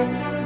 नमस्कार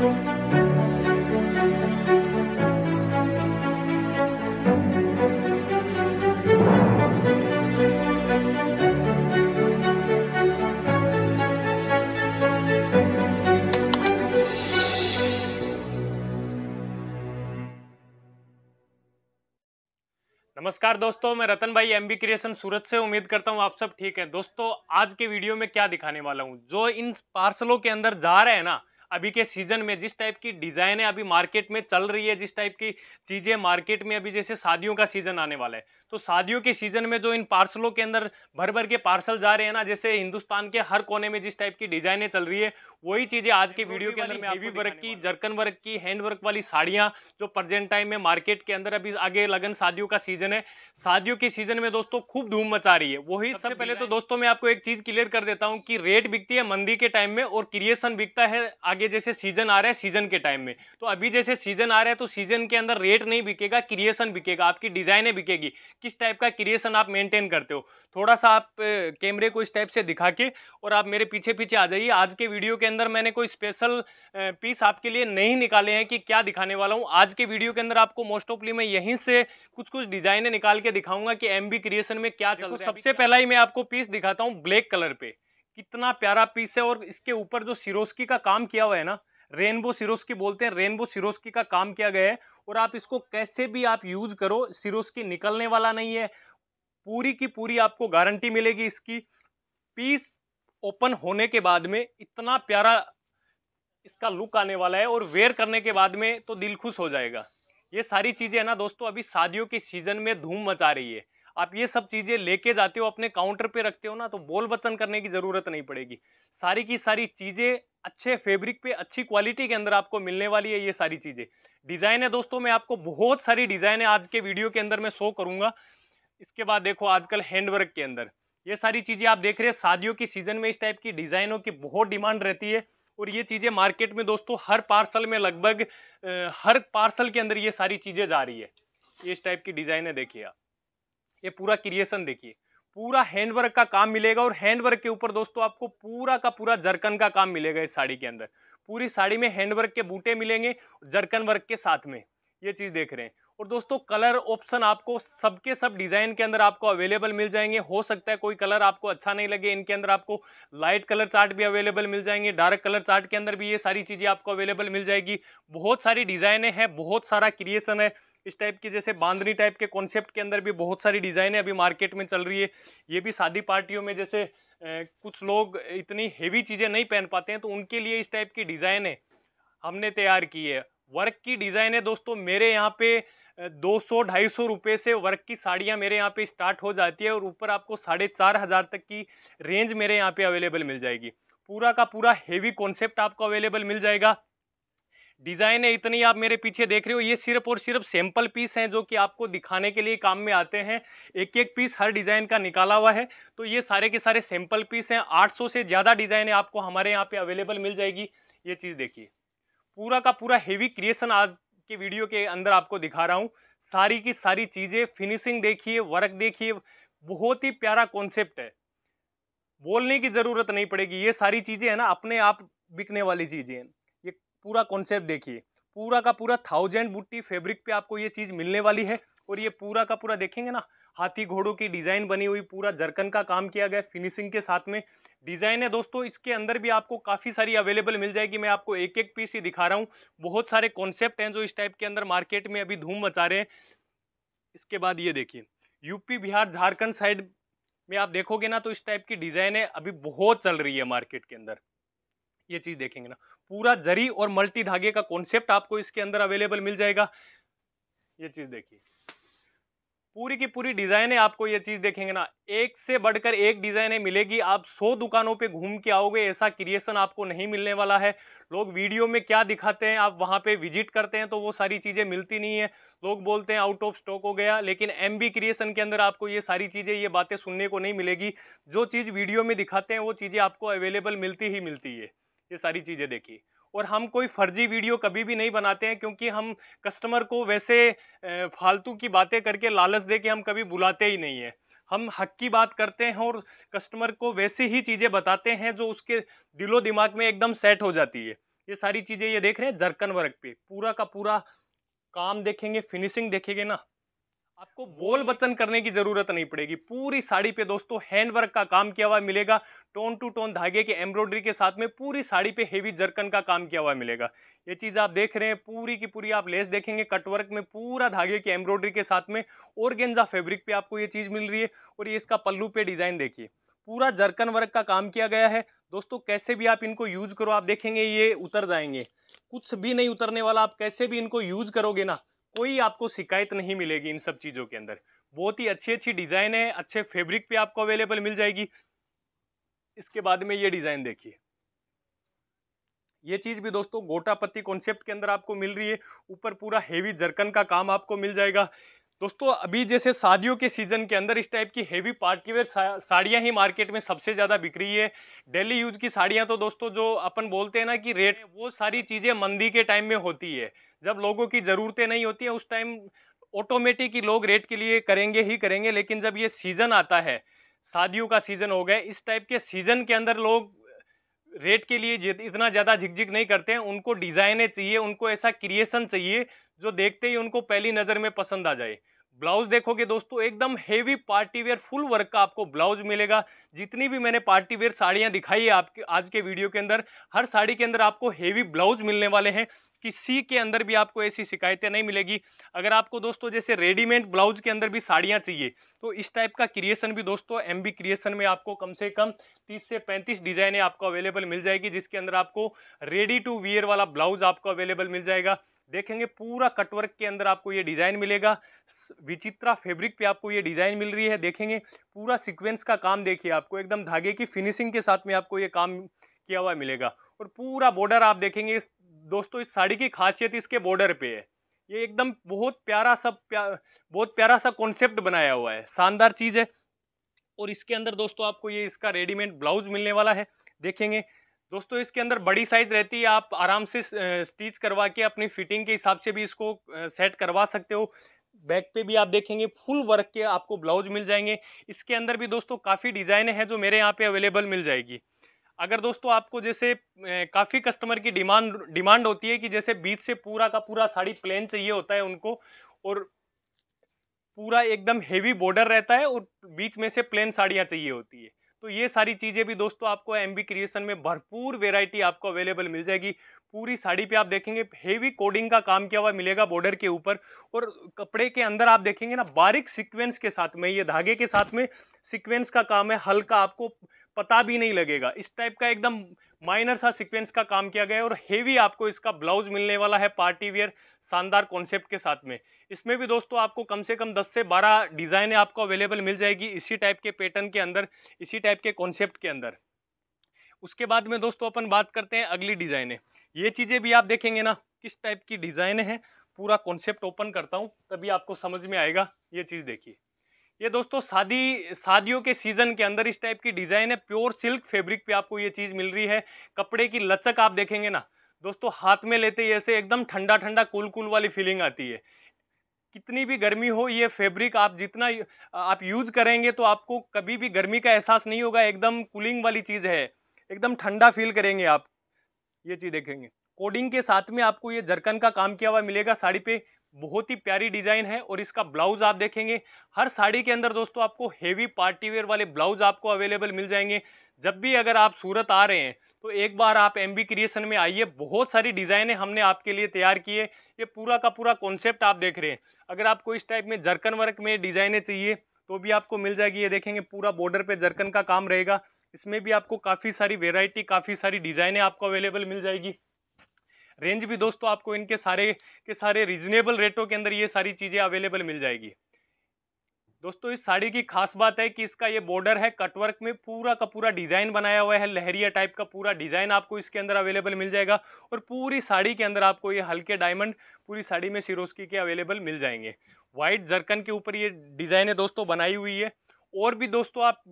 दोस्तों मैं रतन भाई एम क्रिएशन सूरत से उम्मीद करता हूं आप सब ठीक हैं दोस्तों आज के वीडियो में क्या दिखाने वाला हूं जो इन पार्सलों के अंदर जा रहे हैं ना अभी के सीजन में जिस टाइप की डिज़ाइनें अभी मार्केट में चल रही है जिस टाइप की चीज़ें मार्केट में अभी जैसे शादियों का सीज़न आने वाला है तो शादियों के सीज़न में जो इन पार्सलों के अंदर भर भर के पार्सल जा रहे हैं ना जैसे हिंदुस्तान के हर कोने में जिस टाइप की डिज़ाइनें चल रही है वही चीज़ें आज के वीडियो के अंदर में हेवी वर्क की जरकन वर्क की हैंड वर्क वाली साड़ियाँ जो प्रजेंट टाइम में मार्केट के अंदर अभी आगे लगन शादियों का सीज़न है शादियों के सीज़न में दोस्तों खूब धूम मचा रही है वही सबसे पहले तो, तो दोस्तों मैं आपको एक चीज़ क्लियर कर देता हूँ कि रेट बिकती है मंदी के टाइम में और क्रिएशन बिकता है आगे आगे जैसे सीजन आ रहा है सीजन के टाइम में तो अभी जैसे सीजन आ रहा है तो सीजन के अंदर रेट नहीं बिकेगा क्रिएशन बिकेगा आपकी डिजाइने बिकेगी किस टाइप का क्रिएशन आप मेंटेन करते हो थोड़ा सा आप कैमरे को इस टाइप से दिखा के और आप मेरे पीछे पीछे आ जाइए आज के वीडियो के अंदर मैंने कोई स्पेशल पीस आपके लिए नहीं निकाले हैं कि क्या दिखाने वाला हूँ आज के वीडियो के अंदर आपको मोस्ट ऑफली मैं यहीं से कुछ कुछ डिजाइने निकाल के दिखाऊंगा कि एम क्रिएशन में क्या चल रहा है सबसे पहला ही मैं आपको पीस दिखाता हूँ ब्लैक कलर पे कितना प्यारा पीस है और इसके ऊपर जो सिरोस्की का काम किया हुआ है ना रेनबो सिरोस्की बोलते हैं रेनबो सिरोस्की का काम किया गया है और आप इसको कैसे भी आप यूज करो सिरोस्की निकलने वाला नहीं है पूरी की पूरी आपको गारंटी मिलेगी इसकी पीस ओपन होने के बाद में इतना प्यारा इसका लुक आने वाला है और वेयर करने के बाद में तो दिल खुश हो जाएगा ये सारी चीज़ें है ना दोस्तों अभी शादियों के सीज़न में धूम मचा रही है आप ये सब चीज़ें लेके जाते हो अपने काउंटर पे रखते हो ना तो बोल बचन करने की ज़रूरत नहीं पड़ेगी सारी की सारी चीज़ें अच्छे फैब्रिक पे अच्छी क्वालिटी के अंदर आपको मिलने वाली है ये सारी चीज़ें डिज़ाइन है दोस्तों मैं आपको बहुत सारी डिज़ाइन है आज के वीडियो के अंदर मैं शो करूँगा इसके बाद देखो आजकल हैंडवर्क के अंदर ये सारी चीज़ें आप देख रहे हैं शादियों की सीज़न में इस टाइप की डिज़ाइनों की बहुत डिमांड रहती है और ये चीज़ें मार्केट में दोस्तों हर पार्सल में लगभग हर पार्सल के अंदर ये सारी चीज़ें जा रही है इस टाइप की डिज़ाइनें देखिए आप ये पूरा क्रिएशन देखिए पूरा हैंडवर्क का काम मिलेगा और हैंडवर्क के ऊपर दोस्तों आपको पूरा का पूरा जरकन का काम मिलेगा इस साड़ी के अंदर पूरी साड़ी में हैंडवर्क के बूटे मिलेंगे जरकन वर्क के साथ में ये चीज़ देख रहे हैं और दोस्तों कलर ऑप्शन आपको सबके सब डिज़ाइन के अंदर आपको अवेलेबल मिल जाएंगे हो सकता है कोई कलर आपको अच्छा नहीं लगे इनके अंदर आपको लाइट कलर चार्ट भी अवेलेबल मिल जाएंगे डार्क कलर चार्ट के अंदर भी ये सारी चीज़ें आपको अवेलेबल मिल जाएगी बहुत सारी डिज़ाइने हैं बहुत सारा क्रिएशन है इस टाइप की जैसे बांधनी टाइप के कॉन्सेप्ट के अंदर भी बहुत सारी डिज़ाइनें अभी मार्केट में चल रही है ये भी शादी पार्टियों में जैसे ए, कुछ लोग इतनी हेवी चीज़ें नहीं पहन पाते हैं तो उनके लिए इस टाइप की डिज़ाइनें हमने तैयार की है वर्क की डिज़ाइनें दोस्तों मेरे यहाँ पे दो सौ ढाई सौ रुपये से वर्क की साड़ियाँ मेरे यहाँ पे स्टार्ट हो जाती है और ऊपर आपको साढ़े चार हज़ार तक की रेंज मेरे यहाँ पे अवेलेबल मिल जाएगी पूरा का पूरा हेवी कॉन्सेप्ट आपको अवेलेबल मिल जाएगा डिज़ाइन है इतनी आप मेरे पीछे देख रहे हो ये सिर्फ और सिर्फ सैंपल पीस हैं जो कि आपको दिखाने के लिए काम में आते हैं एक एक पीस हर डिज़ाइन का निकाला हुआ है तो ये सारे के सारे सैंपल पीस हैं 800 से ज़्यादा डिज़ाइन है आपको हमारे यहाँ पे अवेलेबल मिल जाएगी ये चीज़ देखिए पूरा का पूरा हेवी क्रिएशन आज के वीडियो के अंदर आपको दिखा रहा हूँ सारी की सारी चीज़ें फिनिशिंग देखिए वर्क देखिए बहुत ही प्यारा कॉन्सेप्ट है बोलने की ज़रूरत नहीं पड़ेगी ये सारी चीज़ें हैं ना अपने आप बिकने वाली चीज़ें हैं पूरा कॉन्सेप्ट देखिए पूरा का पूरा थाउजेंड बुट्टी फैब्रिक पे आपको ये चीज़ मिलने वाली है और ये पूरा का पूरा देखेंगे ना हाथी घोड़ों की डिज़ाइन बनी हुई पूरा जरकन का काम किया गया फिनिशिंग के साथ में डिज़ाइन है दोस्तों इसके अंदर भी आपको काफ़ी सारी अवेलेबल मिल जाएगी मैं आपको एक एक पीस ही दिखा रहा हूँ बहुत सारे कॉन्सेप्ट हैं जो इस टाइप के अंदर मार्केट में अभी धूम मचा रहे हैं इसके बाद ये देखिए यूपी बिहार झारखंड साइड में आप देखोगे ना तो इस टाइप की डिज़ाइन अभी बहुत चल रही है मार्केट के अंदर ये चीज़ देखेंगे ना पूरा जरी और मल्टी धागे का कॉन्सेप्ट आपको इसके अंदर अवेलेबल मिल जाएगा ये चीज़ देखिए पूरी की पूरी है आपको ये चीज़ देखेंगे ना एक से बढ़कर एक है मिलेगी आप सौ दुकानों पे घूम के आओगे ऐसा क्रिएशन आपको नहीं मिलने वाला है लोग वीडियो में क्या दिखाते हैं आप वहां पे विजिट करते हैं तो वो सारी चीज़ें मिलती नहीं है लोग बोलते हैं आउट ऑफ स्टॉक हो गया लेकिन एम क्रिएशन के अंदर आपको ये सारी चीज़ें ये बातें सुनने को नहीं मिलेगी जो चीज़ वीडियो में दिखाते हैं वो चीज़ें आपको अवेलेबल मिलती ही मिलती है ये सारी चीज़ें देखी और हम कोई फर्जी वीडियो कभी भी नहीं बनाते हैं क्योंकि हम कस्टमर को वैसे फालतू की बातें करके लालच दे के हम कभी बुलाते ही नहीं हैं हम हक की बात करते हैं और कस्टमर को वैसे ही चीज़ें बताते हैं जो उसके दिलो दिमाग में एकदम सेट हो जाती है ये सारी चीज़ें ये देख रहे हैं जरकन वर्क पे पूरा का पूरा काम देखेंगे फिनिशिंग देखेंगे ना आपको बोल बचन करने की ज़रूरत नहीं पड़ेगी पूरी साड़ी पे दोस्तों हैंडवर्क का काम किया हुआ मिलेगा टोन टू टोन धागे के एम्ब्रॉयडरी के साथ में पूरी साड़ी पे हेवी जर्कन का काम किया हुआ मिलेगा ये चीज़ आप देख रहे हैं पूरी की पूरी आप लेस देखेंगे कटवर्क में पूरा धागे की एम्ब्रॉयडरी के साथ में और गेंजा फेब्रिक पे आपको ये चीज़ मिल रही है और ये इसका पल्लू पे डिज़ाइन देखिए पूरा जर्कन वर्क का काम किया गया है दोस्तों कैसे भी आप इनको यूज करो आप देखेंगे ये उतर जाएंगे कुछ भी नहीं उतरने वाला आप कैसे भी इनको यूज करोगे ना कोई आपको शिकायत नहीं मिलेगी इन सब चीज़ों के अंदर बहुत ही अच्छी अच्छी डिज़ाइन है अच्छे फैब्रिक पे आपको अवेलेबल मिल जाएगी इसके बाद में ये डिज़ाइन देखिए ये चीज़ भी दोस्तों गोटा पत्ती कॉन्सेप्ट के अंदर आपको मिल रही है ऊपर पूरा हेवी जरकन का काम आपको मिल जाएगा दोस्तों अभी जैसे शादियों के सीज़न के अंदर इस टाइप की हेवी पार्टीवेयर साड़ियाँ ही मार्केट में सबसे ज़्यादा बिक रही है डेली यूज की साड़ियाँ तो दोस्तों जो अपन बोलते हैं ना कि रेट वो सारी चीज़ें मंदी के टाइम में होती है जब लोगों की ज़रूरतें नहीं होती हैं उस टाइम ऑटोमेटिक ही लोग रेट के लिए करेंगे ही करेंगे लेकिन जब ये सीज़न आता है शादियों का सीज़न हो गया इस टाइप के सीज़न के अंदर लोग रेट के लिए इतना ज़्यादा झिकझिक नहीं करते हैं उनको डिज़ाइने चाहिए उनको ऐसा क्रिएसन चाहिए जो देखते ही उनको पहली नज़र में पसंद आ जाए ब्लाउज देखोगे दोस्तों एकदम heavy party wear full work का आपको ब्लाउज मिलेगा जितनी भी मैंने पार्टी वेयर साड़ियाँ दिखाई है आपके आज के वीडियो के अंदर हर साड़ी के अंदर आपको हेवी ब्लाउज मिलने वाले हैं किसी के अंदर भी आपको ऐसी शिकायतें नहीं मिलेगी अगर आपको दोस्तों जैसे रेडीमेड ब्लाउज के अंदर भी साड़ियाँ चाहिए तो इस टाइप का क्रिएशन भी दोस्तों एम क्रिएशन में आपको कम से कम तीस से पैंतीस डिज़ाइनें आपको अवेलेबल मिल जाएगी जिसके अंदर आपको रेडी टू वियर वाला ब्लाउज आपको अवेलेबल मिल जाएगा देखेंगे पूरा कटवर्क के अंदर आपको ये डिज़ाइन मिलेगा विचित्रा फैब्रिक पे आपको ये डिज़ाइन मिल रही है देखेंगे पूरा सीक्वेंस का काम देखिए आपको एकदम धागे की फिनिशिंग के साथ में आपको ये काम किया हुआ मिलेगा और पूरा बॉर्डर आप देखेंगे इस दोस्तों इस साड़ी की खासियत इसके बॉर्डर पर है ये एकदम बहुत प्यारा सा प्या बहुत प्यारा सा कॉन्सेप्ट बनाया हुआ है शानदार चीज़ है और इसके अंदर दोस्तों आपको ये इसका रेडीमेड ब्लाउज मिलने वाला है देखेंगे दोस्तों इसके अंदर बड़ी साइज़ रहती है आप आराम से स्टिच करवा के अपनी फिटिंग के हिसाब से भी इसको सेट करवा सकते हो बैक पे भी आप देखेंगे फुल वर्क के आपको ब्लाउज मिल जाएंगे इसके अंदर भी दोस्तों काफ़ी डिज़ाइन है जो मेरे यहाँ पे अवेलेबल मिल जाएगी अगर दोस्तों आपको जैसे काफ़ी कस्टमर की डिमांड डिमांड होती है कि जैसे बीच से पूरा का पूरा साड़ी प्लेन चाहिए होता है उनको और पूरा एकदम हेवी बॉर्डर रहता है और बीच में से प्लेन साड़ियाँ चाहिए होती है तो ये सारी चीज़ें भी दोस्तों आपको एम क्रिएशन में भरपूर वेराइटी आपको अवेलेबल मिल जाएगी पूरी साड़ी पे आप देखेंगे हेवी कोडिंग का काम किया हुआ मिलेगा बॉर्डर के ऊपर और कपड़े के अंदर आप देखेंगे ना बारीक सीक्वेंस के साथ में ये धागे के साथ में सीक्वेंस का काम है हल्का आपको पता भी नहीं लगेगा इस टाइप का एकदम माइनर सा सीक्वेंस का काम किया गया है और हेवी आपको इसका ब्लाउज मिलने वाला है पार्टी वेयर शानदार कॉन्सेप्ट के साथ में इसमें भी दोस्तों आपको कम से कम 10 से 12 डिज़ाइनें आपको अवेलेबल मिल जाएगी इसी टाइप के पैटर्न के अंदर इसी टाइप के कॉन्सेप्ट के अंदर उसके बाद में दोस्तों अपन बात करते हैं अगली डिज़ाइनें ये चीज़ें भी आप देखेंगे ना किस टाइप की डिज़ाइनें हैं पूरा कॉन्सेप्ट ओपन करता हूँ तभी आपको समझ में आएगा ये चीज़ देखिए ये दोस्तों शादी शादियों के सीज़न के अंदर इस टाइप की डिज़ाइन है प्योर सिल्क फैब्रिक पे आपको ये चीज़ मिल रही है कपड़े की लचक आप देखेंगे ना दोस्तों हाथ में लेते ही ऐसे एकदम ठंडा ठंडा कूल कूल वाली फीलिंग आती है कितनी भी गर्मी हो ये फैब्रिक आप जितना आप यूज करेंगे तो आपको कभी भी गर्मी का एहसास नहीं होगा एकदम कूलिंग वाली चीज़ है एकदम ठंडा फील करेंगे आप ये चीज़ देखेंगे कोडिंग के साथ में आपको ये जरकन का काम किया हुआ मिलेगा साड़ी पे बहुत ही प्यारी डिज़ाइन है और इसका ब्लाउज आप देखेंगे हर साड़ी के अंदर दोस्तों आपको हेवी पार्टी वेयर वाले ब्लाउज आपको अवेलेबल मिल जाएंगे जब भी अगर आप सूरत आ रहे हैं तो एक बार आप एम बी क्रिएशन में आइए बहुत सारी डिज़ाइनें हमने आपके लिए तैयार की है ये पूरा का पूरा कॉन्सेप्ट आप देख रहे हैं अगर आपको इस टाइप में जरकन वर्क में डिज़ाइनें चाहिए तो भी आपको मिल जाएगी ये देखेंगे पूरा बॉर्डर पर जरकन का काम रहेगा इसमें भी आपको काफ़ी सारी वेराइटी काफ़ी सारी डिज़ाइनें आपको अवेलेबल मिल जाएगी रेंज भी दोस्तों आपको इनके सारे के सारे रिजनेबल रेटों के अंदर ये सारी चीज़ें अवेलेबल मिल जाएगी दोस्तों इस साड़ी की खास बात है कि इसका ये बॉर्डर है कटवर्क में पूरा का पूरा डिज़ाइन बनाया हुआ है लहरिया टाइप का पूरा डिज़ाइन आपको इसके अंदर अवेलेबल मिल जाएगा और पूरी साड़ी के अंदर आपको ये हल्के डायमंड पूरी साड़ी में सिरोस्की के अवेलेबल मिल जाएंगे वाइट जरकन के ऊपर ये डिज़ाइन है दोस्तों बनाई हुई है और भी दोस्तों आप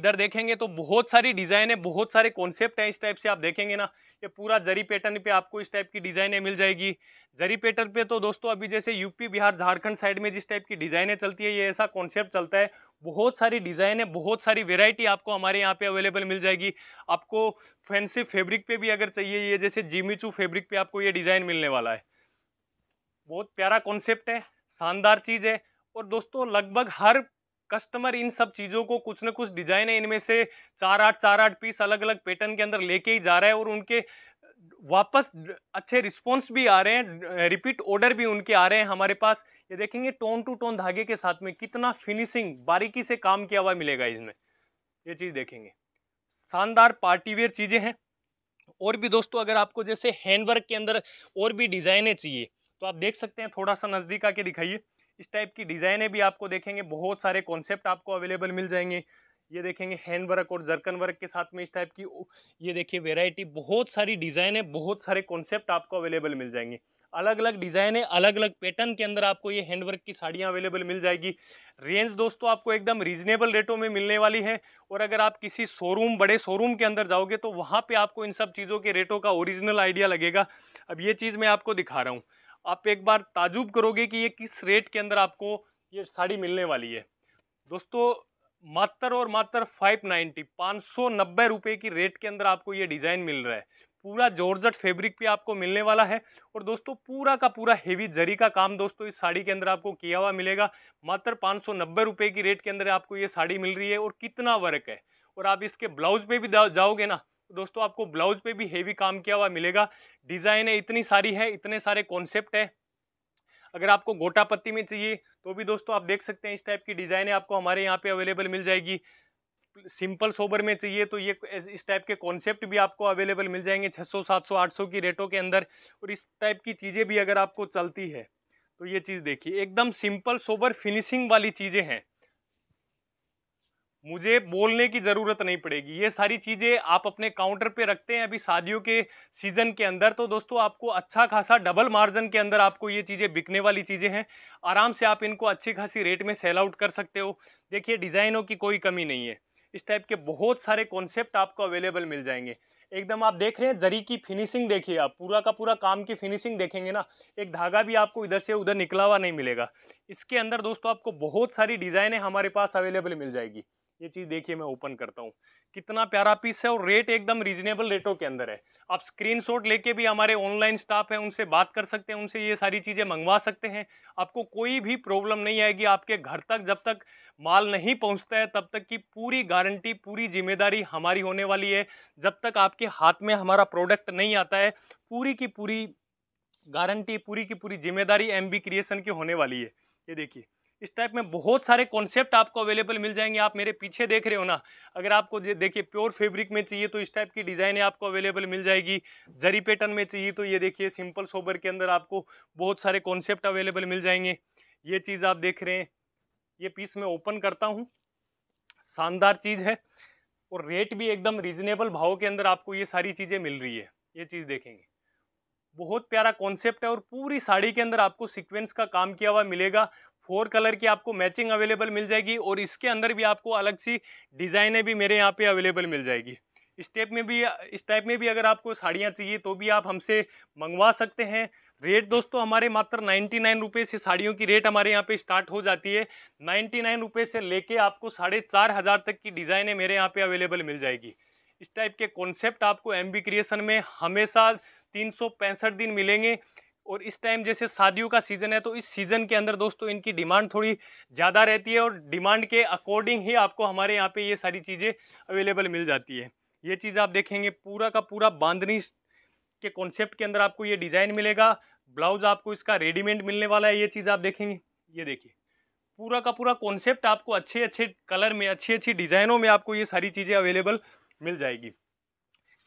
इधर देखेंगे तो बहुत सारी डिज़ाइन है बहुत सारे कॉन्सेप्ट हैं इस टाइप से आप देखेंगे ना ये पूरा जरी पैटर्न पे आपको इस टाइप की डिज़ाइनें मिल जाएगी जरी पैटर्न पे तो दोस्तों अभी जैसे यूपी बिहार झारखंड साइड में जिस टाइप की डिज़ाइनें चलती है ये ऐसा कॉन्सेप्ट चलता है बहुत सारी डिज़ाइन है बहुत सारी वेराइटी आपको हमारे यहाँ पर अवेलेबल मिल जाएगी आपको फैंसी फेब्रिक पे भी अगर चाहिए ये जैसे जीमीचू फेब्रिक पे आपको ये डिज़ाइन मिलने वाला है बहुत प्यारा कॉन्सेप्ट है शानदार चीज़ है और दोस्तों लगभग हर कस्टमर इन सब चीज़ों को कुछ ना कुछ डिजाइन है इनमें से चार आठ चार आठ पीस अलग अलग पैटर्न के अंदर लेके ही जा रहा है और उनके वापस अच्छे रिस्पॉन्स भी आ रहे हैं रिपीट ऑर्डर भी उनके आ रहे हैं हमारे पास ये देखेंगे टोन टू टोन धागे के साथ में कितना फिनिशिंग बारीकी से काम किया हुआ मिलेगा इसमें ये चीज़ देखेंगे शानदार पार्टीवेयर चीज़ें हैं और भी दोस्तों अगर आपको जैसे हैंडवर्क के अंदर और भी डिज़ाइनें चाहिए तो आप देख सकते हैं थोड़ा सा नज़दीक आके दिखाइए इस टाइप की डिज़ाइनें भी आपको देखेंगे बहुत सारे कॉन्सेप्ट आपको अवेलेबल मिल जाएंगे ये देखेंगे हैंड वर्क और जरकन वर्क के साथ में इस टाइप की ये देखिए वेराइटी बहुत सारी डिज़ाइनें बहुत सारे कॉन्सेप्ट आपको अवेलेबल मिल जाएंगे अलग अलग डिज़ाइनें अलग अलग पैटर्न के अंदर आपको ये हैंड वर्क की साड़ियाँ अवेलेबल मिल जाएगी रेंज दोस्तों आपको एकदम रीजनेबल रेटों में मिलने वाली है और अगर आप किसी शोरूम बड़े शोरूम के अंदर जाओगे तो वहाँ पर आपको इन सब चीज़ों के रेटों का ओरिजिनल आइडिया लगेगा अब ये चीज़ मैं आपको दिखा रहा हूँ आप एक बार ताजुब करोगे कि ये किस रेट के अंदर आपको ये साड़ी मिलने वाली है दोस्तों मात्र और मात्र फाइव नाइन्टी पाँच सौ नब्बे रुपये की रेट के अंदर आपको ये डिज़ाइन मिल रहा है पूरा जॉर्जट फैब्रिक भी आपको मिलने वाला है और दोस्तों पूरा का पूरा हेवी जरी का काम दोस्तों इस साड़ी के अंदर आपको किया हुआ मिलेगा मात्र पाँच सौ नब्बे रुपये की रेट के अंदर आपको ये साड़ी मिल रही है और कितना वर्क है और आप इसके ब्लाउज पे भी जाओगे ना दोस्तों आपको ब्लाउज पे भी हेवी काम किया हुआ मिलेगा डिज़ाइन है इतनी सारी है इतने सारे कॉन्सेप्ट है अगर आपको गोटा पत्ती में चाहिए तो भी दोस्तों आप देख सकते हैं इस टाइप की डिज़ाइन है आपको हमारे यहाँ पे अवेलेबल मिल जाएगी सिंपल सोबर में चाहिए तो ये इस टाइप के कॉन्सेप्ट भी आपको अवेलेबल मिल जाएंगे 600 700 800 की रेटों के अंदर और इस टाइप की चीज़ें भी अगर आपको चलती है तो ये चीज़ देखिए एकदम सिंपल सोबर फिनिशिंग वाली चीज़ें हैं मुझे बोलने की ज़रूरत नहीं पड़ेगी ये सारी चीज़ें आप अपने काउंटर पे रखते हैं अभी शादियों के सीज़न के अंदर तो दोस्तों आपको अच्छा खासा डबल मार्जिन के अंदर आपको ये चीज़ें बिकने वाली चीज़ें हैं आराम से आप इनको अच्छी खासी रेट में सेल आउट कर सकते हो देखिए डिज़ाइनों की कोई कमी नहीं है इस टाइप के बहुत सारे कॉन्सेप्ट आपको अवेलेबल मिल जाएंगे एकदम आप देख रहे हैं जरी की फिनिशिंग देखिए आप पूरा का पूरा काम की फिनिशिंग देखेंगे ना एक धागा भी आपको इधर से उधर निकला हुआ नहीं मिलेगा इसके अंदर दोस्तों आपको बहुत सारी डिज़ाइनें हमारे पास अवेलेबल मिल जाएगी ये चीज़ देखिए मैं ओपन करता हूँ कितना प्यारा पीस है और रेट एकदम रीजनेबल रेटों के अंदर है आप स्क्रीनशॉट लेके भी हमारे ऑनलाइन स्टाफ हैं उनसे बात कर सकते हैं उनसे ये सारी चीज़ें मंगवा सकते हैं आपको कोई भी प्रॉब्लम नहीं आएगी आपके घर तक जब तक माल नहीं पहुंचता है तब तक की पूरी गारंटी पूरी जिम्मेदारी हमारी होने वाली है जब तक आपके हाथ में हमारा प्रोडक्ट नहीं आता है पूरी की पूरी गारंटी पूरी की पूरी जिम्मेदारी एम क्रिएशन की होने वाली है ये देखिए इस टाइप में बहुत सारे कॉन्सेप्ट आपको अवेलेबल मिल जाएंगे आप मेरे पीछे देख रहे हो ना अगर आपको देखिए प्योर फैब्रिक में चाहिए तो इस टाइप की डिज़ाइनें आपको अवेलेबल मिल जाएगी जरी पैटर्न में चाहिए तो ये देखिए सिंपल सोबर के अंदर आपको बहुत सारे कॉन्सेप्ट अवेलेबल मिल जाएंगे ये चीज़ आप देख रहे हैं ये पीस मैं ओपन करता हूँ शानदार चीज़ है और रेट भी एकदम रिजनेबल भाव के अंदर आपको ये सारी चीज़ें मिल रही है ये चीज़ देखेंगे बहुत प्यारा कॉन्सेप्ट है और पूरी साड़ी के अंदर आपको सीक्वेंस का काम किया हुआ मिलेगा फोर कलर की आपको मैचिंग अवेलेबल मिल जाएगी और इसके अंदर भी आपको अलग सी डिज़ाइनें भी मेरे यहाँ पे अवेलेबल मिल जाएगी इस टाइप में भी इस टाइप में भी अगर आपको साड़ियाँ चाहिए तो भी आप हमसे मंगवा सकते हैं रेट दोस्तों हमारे मात्र नाइन्टी नाइन रुपये से साड़ियों की रेट हमारे यहाँ पे स्टार्ट हो जाती है नाइन्टी नाइन रुपये से लेके आपको साढ़े चार हज़ार तक की डिज़ाइनें मेरे यहाँ पे अवेलेबल मिल जाएगी इस टाइप के कॉन्सेप्ट आपको एम क्रिएशन में हमेशा तीन दिन मिलेंगे और इस टाइम जैसे शादियों का सीज़न है तो इस सीज़न के अंदर दोस्तों इनकी डिमांड थोड़ी ज़्यादा रहती है और डिमांड के अकॉर्डिंग ही आपको हमारे यहाँ पे ये सारी चीज़ें अवेलेबल मिल जाती है ये चीज़ आप देखेंगे पूरा का पूरा बांधनी के कॉन्सेप्ट के अंदर आपको ये डिज़ाइन मिलेगा ब्लाउज आपको इसका रेडीमेड मिलने वाला है ये चीज़ आप देखेंगे ये देखिए पूरा का पूरा कॉन्सेप्ट आपको अच्छे अच्छे कलर में अच्छी अच्छी डिज़ाइनों में आपको ये सारी चीज़ें अवेलेबल मिल जाएगी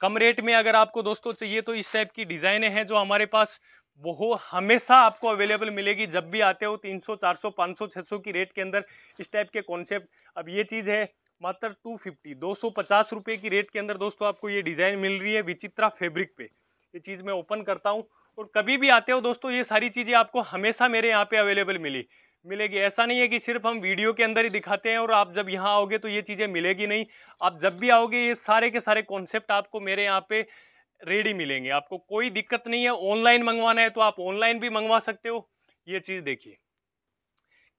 कम रेट में अगर आपको दोस्तों चाहिए तो इस टाइप की डिज़ाइनें हैं जो हमारे पास वो हमेशा आपको अवेलेबल मिलेगी जब भी आते हो 300, 400, 500, 600 की रेट के अंदर इस टाइप के कॉन्सेप्ट अब ये चीज़ है मात्र 250, 250 रुपए की रेट के अंदर दोस्तों आपको ये डिज़ाइन मिल रही है विचित्रा फैब्रिक पे ये चीज़ मैं ओपन करता हूँ और कभी भी आते हो दोस्तों ये सारी चीज़ें आपको हमेशा मेरे यहाँ पे अवेलेबल मिली मिलेगी ऐसा नहीं है कि सिर्फ हम वीडियो के अंदर ही दिखाते हैं और आप जब यहाँ आओगे तो ये चीज़ें मिलेगी नहीं आप जब भी आओगे ये सारे के सारे कॉन्सेप्ट आपको मेरे यहाँ पे रेडी मिलेंगे आपको कोई दिक्कत नहीं है ऑनलाइन मंगवाना है तो आप ऑनलाइन भी मंगवा सकते हो ये चीज़ देखिए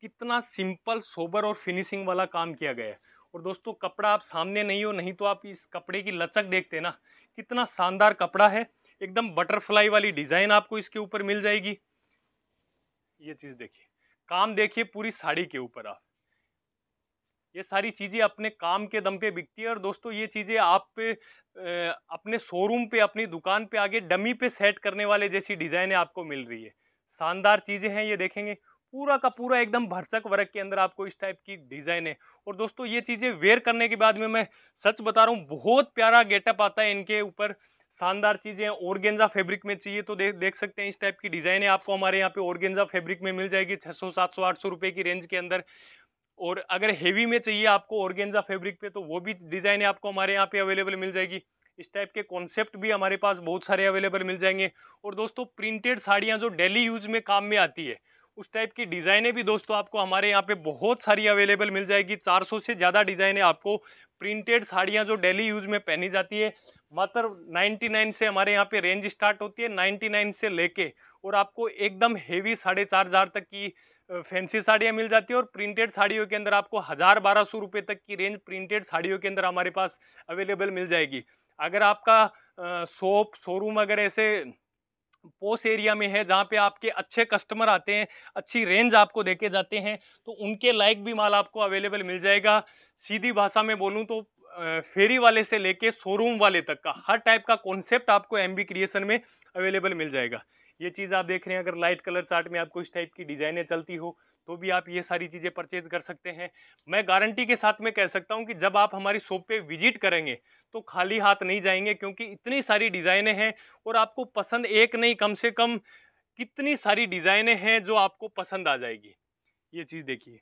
कितना सिंपल सोबर और फिनिशिंग वाला काम किया गया है और दोस्तों कपड़ा आप सामने नहीं हो नहीं तो आप इस कपड़े की लचक देखते ना कितना शानदार कपड़ा है एकदम बटरफ्लाई वाली डिज़ाइन आपको इसके ऊपर मिल जाएगी ये चीज़ देखिए काम देखिए पूरी साड़ी के ऊपर आप ये सारी चीज़ें अपने काम के दम पे बिकती है और दोस्तों ये चीज़ें आप पे अपने शोरूम पे अपनी दुकान पे आगे डमी पे सेट करने वाले जैसी डिज़ाइनें आपको मिल रही है शानदार चीज़ें हैं ये देखेंगे पूरा का पूरा एकदम भरचक वर्क के अंदर आपको इस टाइप की डिज़ाइन है और दोस्तों ये चीज़ें वेयर करने के बाद में मैं सच बता रहा हूँ बहुत प्यारा गेटअप आता है इनके ऊपर शानदार चीज़ें ऑर्गेंजा फैब्रिक में चाहिए तो देख देख सकते हैं इस टाइप की डिज़ाइनें आपको हमारे यहाँ पे ऑर्गेंजा फैब्रिक में मिल जाएगी 600 700 800 रुपए की रेंज के अंदर और अगर हेवी में चाहिए आपको ऑर्गेन्जा फैब्रिक पे तो वो भी डिज़ाइन आपको हमारे यहाँ पे अवेलेबल मिल जाएगी इस टाइप के कॉन्सेप्ट भी हमारे पास बहुत सारे अवेलेबल मिल जाएंगे और दोस्तों प्रिंटेड साड़ियाँ जो डेली यूज में काम में आती है उस टाइप की डिज़ाइनें भी दोस्तों आपको हमारे यहाँ पे बहुत सारी अवेलेबल मिल जाएगी 400 से ज़्यादा डिज़ाइनें आपको प्रिंटेड साड़ियाँ जो डेली यूज़ में पहनी जाती है मात्र 99 से हमारे यहाँ पे रेंज स्टार्ट होती है 99 से लेके और आपको एकदम हेवी साढ़े चार हज़ार तक की फैंसी साड़ियाँ मिल जाती है और प्रिंटेड साड़ियों के अंदर आपको हज़ार बारह सौ रुपये तक की रेंज प्रिंटेड साड़ियों के अंदर हमारे पास अवेलेबल मिल जाएगी अगर आपका शॉप शोरूम अगर ऐसे पोस एरिया में है जहाँ पे आपके अच्छे कस्टमर आते हैं अच्छी रेंज आपको देके जाते हैं तो उनके लायक भी माल आपको अवेलेबल मिल जाएगा सीधी भाषा में बोलूँ तो फेरी वाले से लेके शोरूम वाले तक का हर टाइप का कॉन्सेप्ट आपको एम क्रिएशन में अवेलेबल मिल जाएगा ये चीज़ आप देख रहे हैं अगर लाइट कलर चार्ट में आपको इस टाइप की डिज़ाइनें चलती हो तो भी आप ये सारी चीज़ें परचेज कर सकते हैं मैं गारंटी के साथ में कह सकता हूँ कि जब आप हमारी शॉप पे विजिट करेंगे तो खाली हाथ नहीं जाएंगे क्योंकि इतनी सारी डिज़ाइनें हैं और आपको पसंद एक नहीं कम से कम कितनी सारी डिज़ाइनें हैं जो आपको पसंद आ जाएगी ये चीज़ देखिए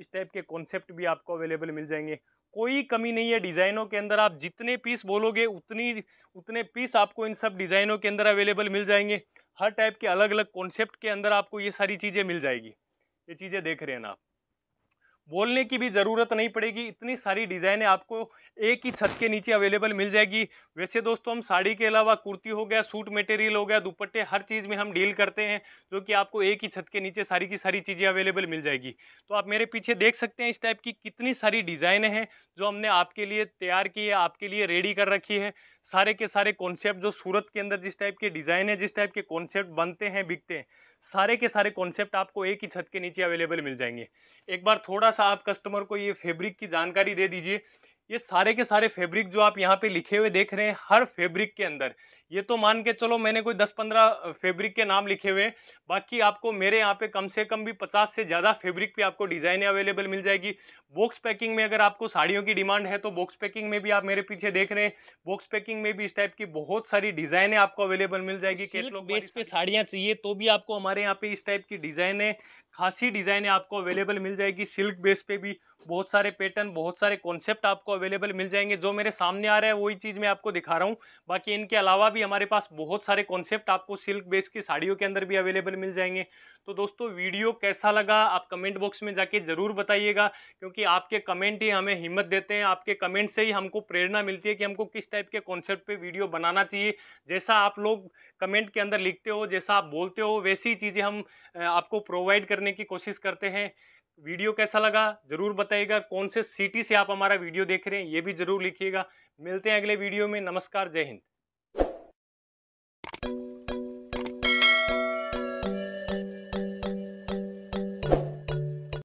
इस टाइप के कॉन्सेप्ट भी आपको अवेलेबल मिल जाएंगे कोई कमी नहीं है डिज़ाइनों के अंदर आप जितने पीस बोलोगे उतनी उतने पीस आपको इन सब डिज़ाइनों के अंदर अवेलेबल मिल जाएंगे हर टाइप के अलग अलग कॉन्सेप्ट के अंदर आपको ये सारी चीज़ें मिल जाएगी ये चीज़ें देख रहे हैं ना आप बोलने की भी ज़रूरत नहीं पड़ेगी इतनी सारी डिज़ाइनें आपको एक ही छत के नीचे अवेलेबल मिल जाएगी वैसे दोस्तों हम साड़ी के अलावा कुर्ती हो गया सूट मटेरियल हो गया दुपट्टे हर चीज़ में हम डील करते हैं जो कि आपको एक ही छत के नीचे सारी की सारी चीज़ें अवेलेबल मिल जाएगी तो आप मेरे पीछे देख सकते हैं इस टाइप की कितनी सारी डिज़ाइनें हैं जो हमने आपके लिए तैयार की है आपके लिए रेडी कर रखी है सारे के सारे कॉन्सेप्ट जो सूरत के अंदर जिस टाइप के डिज़ाइन है जिस टाइप के कॉन्सेप्ट बनते हैं बिकते हैं सारे के सारे कॉन्सेप्ट आपको एक ही छत के नीचे अवेलेबल मिल जाएंगे एक बार थोड़ा सा आप कस्टमर को ये फैब्रिक की जानकारी दे दीजिए ये सारे के सारे फैब्रिक जो आप यहाँ पे लिखे हुए देख रहे हैं हर फैब्रिक के अंदर ये तो मान के चलो मैंने कोई दस पंद्रह फैब्रिक के नाम लिखे हुए बाकी आपको मेरे यहाँ पे कम से कम भी पचास से ज़्यादा फैब्रिक पे आपको डिज़ाइनें अवेलेबल मिल जाएगी बॉक्स पैकिंग में अगर आपको साड़ियों की डिमांड है तो बॉक्स पैकिंग में भी आप मेरे पीछे देख रहे हैं बॉक्स पैकिंग में भी इस टाइप की बहुत सारी डिज़ाइनें आपको अवेलेबल मिल जाएगी कैटलॉग बेस पे साड़ियाँ चाहिए तो भी आपको हमारे यहाँ पे इस टाइप की डिज़ाइनें खासी डिज़ाइनें आपको अवेलेबल मिल जाएगी सिल्क बेस पे भी बहुत सारे पैटर्न बहुत सारे कॉन्सेप्ट आपको अवेलेबल मिल जाएंगे जो मेरे सामने आ रहा है वही चीज़ मैं आपको दिखा रहा हूँ बाकी इनके अलावा भी भी हमारे पास बहुत सारे कॉन्सेप्ट आपको सिल्क बेस की साड़ियों के अंदर भी अवेलेबल मिल जाएंगे तो दोस्तों वीडियो कैसा लगा आप कमेंट बॉक्स में जाके ज़रूर बताइएगा क्योंकि आपके कमेंट ही हमें हिम्मत देते हैं आपके कमेंट से ही हमको प्रेरणा मिलती है कि हमको किस टाइप के कॉन्सेप्ट पर वीडियो बनाना चाहिए जैसा आप लोग कमेंट के अंदर लिखते हो जैसा आप बोलते हो वैसी चीज़ें हम आपको प्रोवाइड करने की कोशिश करते हैं वीडियो कैसा लगा ज़रूर बताइएगा कौन से सिटी से आप हमारा वीडियो देख रहे हैं ये भी ज़रूर लिखिएगा मिलते हैं अगले वीडियो में नमस्कार जय हिंद